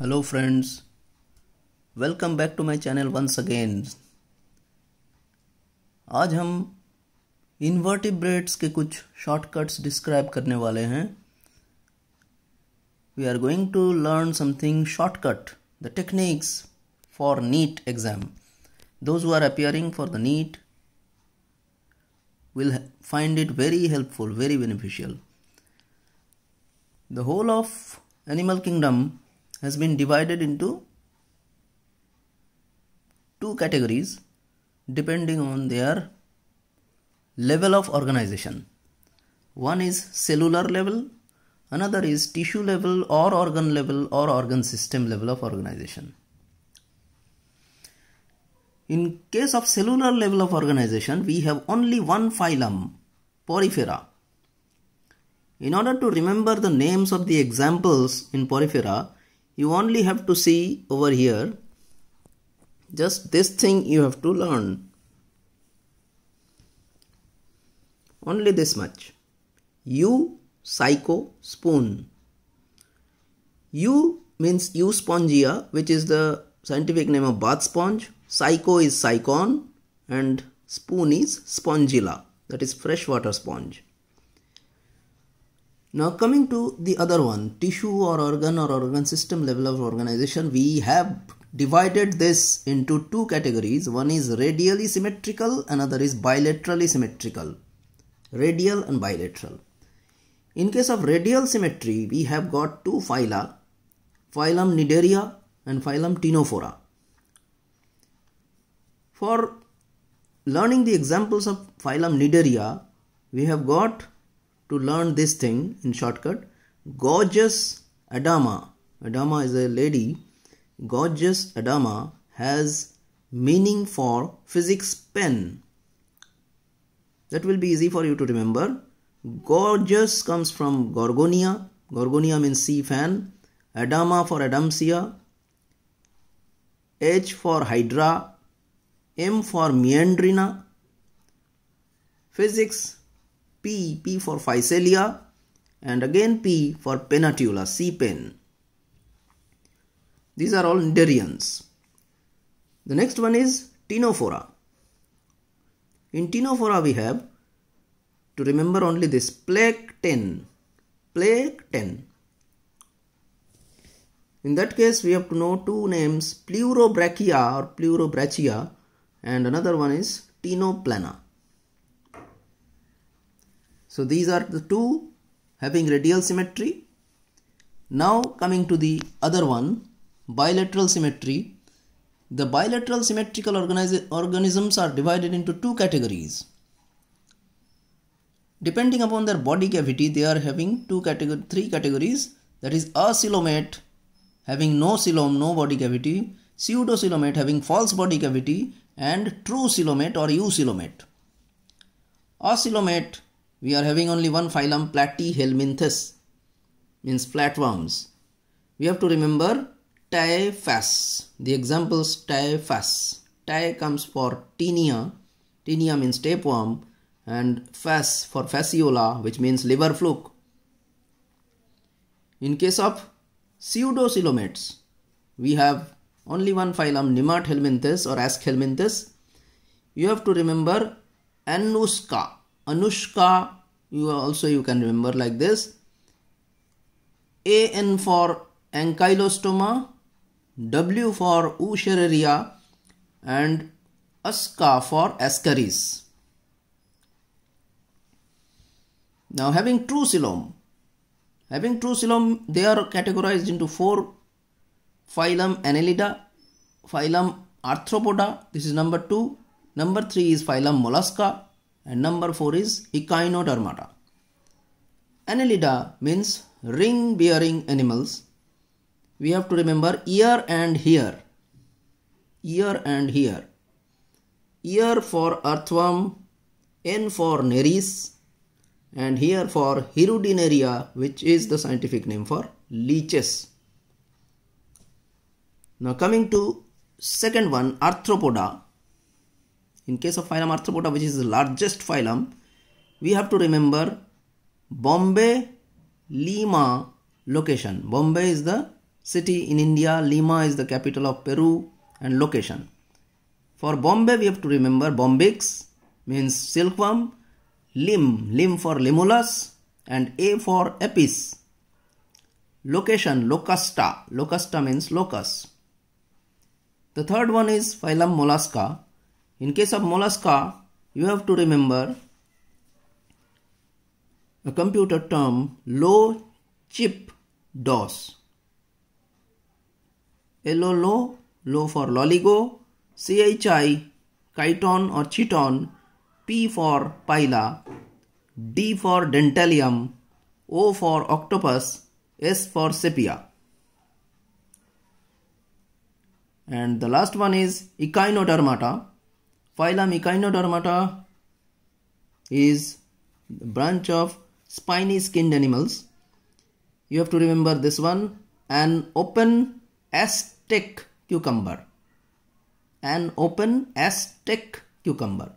Hello friends welcome back to my channel once again आज हम invertebrates के कुछ शॉर्टकट्स डिस्क्राइब करने वाले हैं we are going to learn something shortcut the techniques for NEET exam those who are appearing for the NEET will find it very helpful very beneficial the whole of animal kingdom has been divided into two categories depending on their level of organization. One is cellular level, another is tissue level or organ level or organ system level of organization. In case of cellular level of organization, we have only one phylum, Porifera. In order to remember the names of the examples in Porifera, you only have to see over here just this thing you have to learn only this much you psycho spoon you means Spongia, which is the scientific name of bath sponge. Psycho is psychon and spoon is spongilla, that is freshwater sponge. Now coming to the other one, tissue or organ or organ system level of organization, we have divided this into two categories. One is radially symmetrical, another is bilaterally symmetrical. Radial and bilateral. In case of radial symmetry, we have got two phyla, phylum Nidaria and phylum Tinophora. For learning the examples of phylum Nidaria, we have got to learn this thing in shortcut. Gorgeous Adama, Adama is a lady, gorgeous Adama has meaning for physics pen. That will be easy for you to remember. Gorgeous comes from Gorgonia. Gorgonia means sea fan. Adama for Adamsia. H for Hydra. M for Meandrina. Physics P, P for Physalia and again P for Penatula, C pen. These are all Indarians. The next one is Tinophora. In Tinophora we have to remember only this Placten. ten. In that case we have to know two names Pleurobrachia or Pleurobrachia and another one is Tinoplana. So these are the two having radial symmetry. Now coming to the other one, bilateral symmetry. The bilateral symmetrical organisms are divided into two categories. Depending upon their body cavity, they are having two category, three categories. That is, a silomate having no silom, no body cavity, pseudosilomate having false body cavity, and true silomate or A silomate we are having only one phylum Platyhelminthes, means flatworms. We have to remember Typhas. The examples Typhas. Ty comes for tinea. Tinea means tapeworm and fas for fasciola which means liver fluke. In case of pseudocoelomates, we have only one phylum Nemathelminthes or Askhelminthes. You have to remember Anusca Anushka you also you can remember like this AN for ankylostoma W for Useraria and Aska for Ascaris. Now having Trucilome, having Trucilome they are categorized into four phylum Annelida, phylum Arthropoda this is number 2, number 3 is phylum Mollusca and number 4 is Echinodermata. Annelida means ring bearing animals. We have to remember ear and here, Ear and here, Ear for earthworm, N for neris, and here for Hirudinaria, which is the scientific name for leeches. Now coming to second one, Arthropoda. In case of phylum Arthropoda which is the largest phylum, we have to remember Bombay, Lima location. Bombay is the city in India, Lima is the capital of Peru and location. For Bombay we have to remember Bombix means silkworm, limb, limb for limulus and A for apis. Location, locusta, locusta means locus. The third one is phylum mollusca in case of mollusca, you have to remember a computer term low chip DOS. LO low, low for loligo, CHI, chiton or chiton, P for pila, D for dentalium, O for octopus, S for sepia. And the last one is echinodermata. Phylum Echinodermata is branch of spiny skinned animals. You have to remember this one. An open Aztec cucumber. An open Aztec cucumber.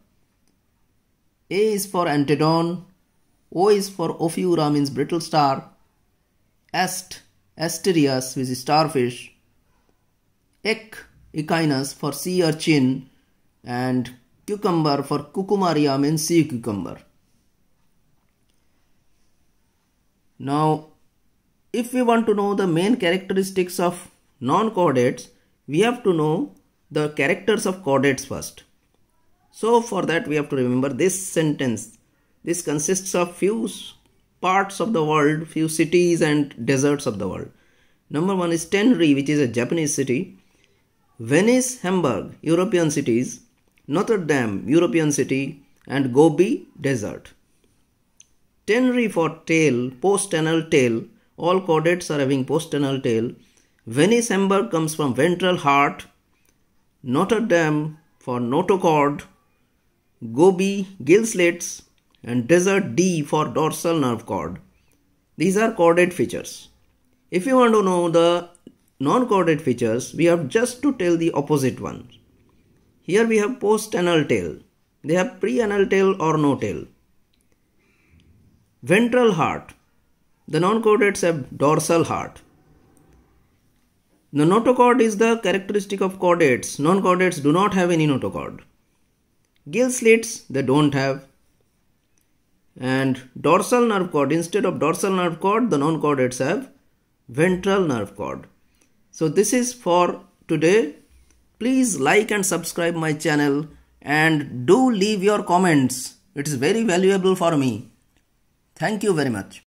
A is for Antedon. O is for Ophiura means brittle star. Ast, Asterias which is starfish. Ech, Echinus for sea urchin and cucumber for cucumaria means sea cucumber. Now, if we want to know the main characteristics of non-chordates, we have to know the characters of chordates first. So for that we have to remember this sentence. This consists of few parts of the world, few cities and deserts of the world. Number one is Tenri, which is a Japanese city. Venice, Hamburg, European cities. Notre Dame, European city, and Gobi, desert. Tenry for tail, postanal tail, all chordates are having postanal tail. Venice Amber comes from ventral heart. Notre Dame for notochord. Gobi, gill slits, and desert D for dorsal nerve cord. These are chordate features. If you want to know the non-chordate features, we have just to tell the opposite ones. Here we have post-anal tail. They have pre-anal tail or no tail. Ventral heart. The non-chordates have dorsal heart. The notochord is the characteristic of chordates. Non-chordates do not have any notochord. Gill slits, they don't have. And dorsal nerve cord, instead of dorsal nerve cord, the non-chordates have ventral nerve cord. So this is for today. Please like and subscribe my channel and do leave your comments. It is very valuable for me. Thank you very much.